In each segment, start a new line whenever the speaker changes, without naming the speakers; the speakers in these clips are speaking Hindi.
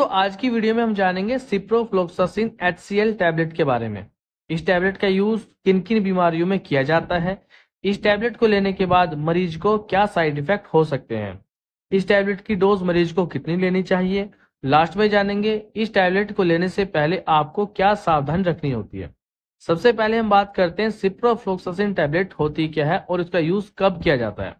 दोस्तों आज की वीडियो में हम जानेंगे सिप्रोफ्लोक्सासिन एचसीएल टैबलेट के बारे में इस टैबलेट का यूज किन किन बीमारियों में किया जाता है इस टैबलेट को लेने के बाद मरीज को क्या साइड इफेक्ट हो सकते हैं इस टैबलेट की डोज मरीज को कितनी लेनी चाहिए लास्ट में जानेंगे इस टैबलेट को लेने से पहले आपको क्या सावधान रखनी होती है सबसे पहले हम बात करते हैं सिप्रोफ्लोक्सासिन टैबलेट होती क्या है और इसका यूज कब किया जाता है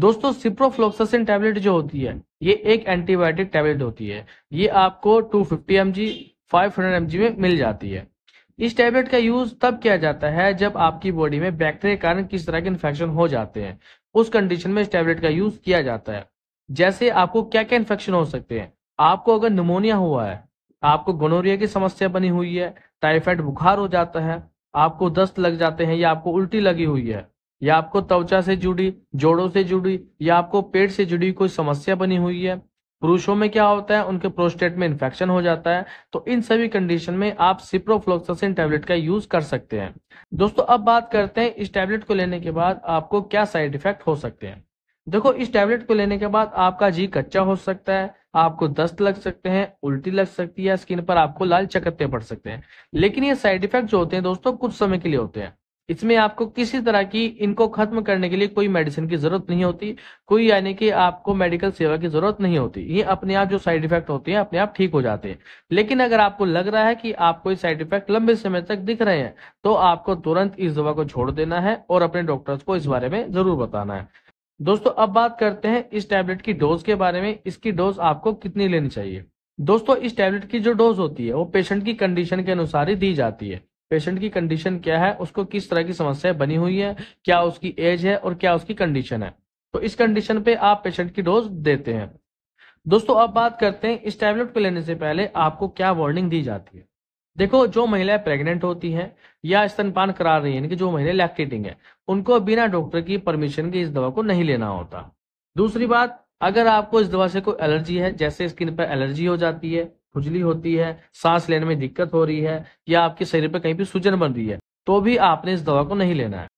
दोस्तों सिप्रोफ्लोक्सासिन टैबलेट जो होती है ये एक एंटीबायोटिक टैबलेट होती है ये आपको 250 फिफ्टी एम जी फाइव में मिल जाती है इस टैबलेट का यूज तब किया जाता है जब आपकी बॉडी में बैक्टीरिया कारण किस तरह के इन्फेक्शन हो जाते हैं उस कंडीशन में इस टैबलेट का यूज किया जाता है जैसे आपको क्या क्या इन्फेक्शन हो सकते हैं आपको अगर निमोनिया हुआ है आपको गोनोरिया की समस्या बनी हुई है टाइफाइड बुखार हो जाता है आपको दस्त लग जाते हैं या आपको उल्टी लगी हुई है या आपको त्वचा से जुड़ी जोड़ों से जुड़ी या आपको पेट से जुड़ी कोई समस्या बनी हुई है पुरुषों में क्या होता है उनके प्रोस्टेट में इन्फेक्शन हो जाता है तो इन सभी कंडीशन में आप सिप्रोफ्लोक्सासिन टैबलेट का यूज कर सकते हैं दोस्तों अब बात करते हैं इस टैबलेट को लेने के बाद आपको क्या साइड इफेक्ट हो सकते हैं देखो इस टैबलेट को लेने के बाद आपका जी कच्चा हो सकता है आपको दस्त लग सकते हैं उल्टी लग सकती है स्किन पर आपको लाल चकत्ते पड़ सकते हैं लेकिन ये साइड इफेक्ट जो होते हैं दोस्तों कुछ समय के लिए होते हैं इसमें आपको किसी तरह की इनको खत्म करने के लिए कोई मेडिसिन की जरूरत नहीं होती कोई यानी कि आपको मेडिकल सेवा की जरूरत नहीं होती ये अपने आप जो साइड इफेक्ट होते हैं अपने आप ठीक हो जाते हैं लेकिन अगर आपको लग रहा है कि आपको ये साइड इफेक्ट लंबे समय तक दिख रहे हैं तो आपको तुरंत इस दवा को छोड़ देना है और अपने डॉक्टर्स को इस बारे में जरूर बताना है दोस्तों अब बात करते हैं इस टैबलेट की डोज के बारे में इसकी डोज आपको कितनी लेनी चाहिए दोस्तों इस टैबलेट की जो डोज होती है वो पेशेंट की कंडीशन के अनुसार ही दी जाती है पेशेंट की कंडीशन क्या है उसको किस तरह की समस्याएं बनी हुई है क्या उसकी एज है और क्या उसकी कंडीशन है तो इस कंडीशन पे आप पेशेंट की डोज देते हैं दोस्तों अब बात करते हैं इस टैबलेट को लेने से पहले आपको क्या वार्निंग दी जाती है देखो जो महिलाएं प्रेग्नेंट होती हैं या स्तनपान करा रही है कि जो महिला लैक्टेटिंग है उनको बिना डॉक्टर की परमिशन के इस दवा को नहीं लेना होता दूसरी बात अगर आपको इस दवा से कोई एलर्जी है जैसे स्किन पर एलर्जी हो जाती है खुजली होती है सांस लेने में दिक्कत हो रही है या आपके शरीर पर कहीं भी सूजन बन रही है तो भी आपने इस दवा को नहीं लेना है